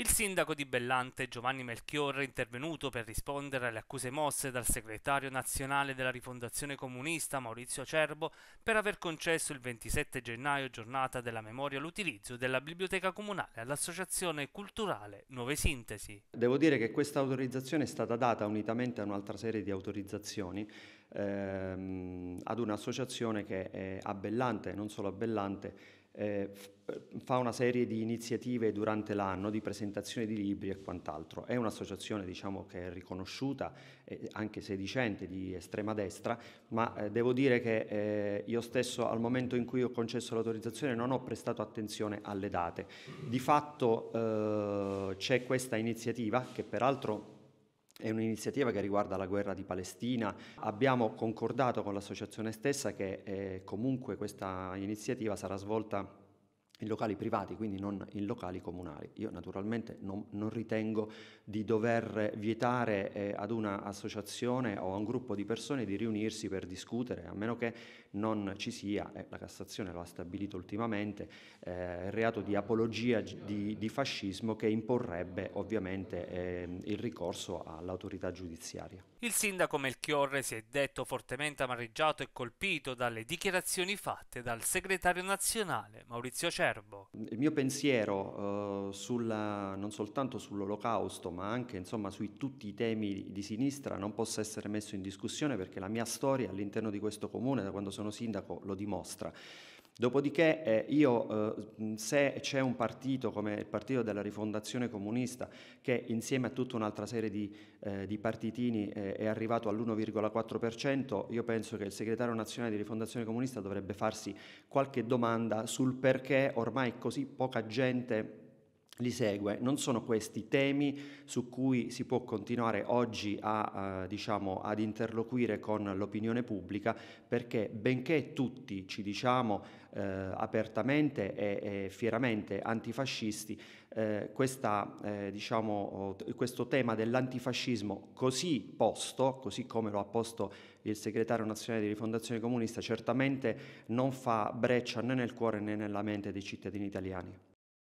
Il sindaco di Bellante Giovanni Melchiorre, è intervenuto per rispondere alle accuse mosse dal segretario nazionale della rifondazione comunista Maurizio Acerbo per aver concesso il 27 gennaio, giornata della memoria, l'utilizzo della biblioteca comunale all'associazione culturale Nuove Sintesi. Devo dire che questa autorizzazione è stata data unitamente a un'altra serie di autorizzazioni ehm, ad un'associazione che è a Bellante, non solo a Bellante, eh, eh, fa una serie di iniziative durante l'anno, di presentazione di libri e quant'altro. È un'associazione diciamo, che è riconosciuta, eh, anche sedicente, di estrema destra, ma eh, devo dire che eh, io stesso al momento in cui ho concesso l'autorizzazione non ho prestato attenzione alle date. Di fatto eh, c'è questa iniziativa che peraltro è un'iniziativa che riguarda la guerra di Palestina. Abbiamo concordato con l'associazione stessa che eh, comunque questa iniziativa sarà svolta in locali privati, quindi non in locali comunali. Io naturalmente non, non ritengo di dover vietare eh, ad un'associazione o a un gruppo di persone di riunirsi per discutere, a meno che non ci sia, eh, la Cassazione lo ha stabilito ultimamente, eh, reato di apologia di, di, fascismo che imporrebbe ovviamente ehm, il ricorso all'autorità giudiziaria. Il sindaco Melchiorre si è detto fortemente amareggiato e colpito dalle dichiarazioni fatte dal segretario nazionale Maurizio Cerri serbo. Il mio pensiero eh, sulla, non soltanto sull'olocausto, ma anche insomma, su tutti i temi di sinistra non possa essere messo in discussione perché la mia storia all'interno di questo comune, da quando sono sindaco, lo dimostra. Dopodiché eh, io, eh, se c'è un partito come il Partito della Rifondazione Comunista, che insieme a tutta un'altra serie di, eh, di partitini eh, è arrivato all'1,4%, io penso che il segretario nazionale di Rifondazione Comunista dovrebbe farsi qualche domanda sul perché ormai così poca gente li segue. Non sono questi temi su cui si può continuare oggi a, eh, diciamo, ad interloquire con l'opinione pubblica perché benché tutti ci diciamo eh, apertamente e, e, fieramente antifascisti, eh, questa, eh, diciamo, questo tema dell'antifascismo così posto, così come lo ha posto il segretario nazionale di Rifondazione Comunista, certamente non fa breccia né nel cuore né nella mente dei cittadini italiani.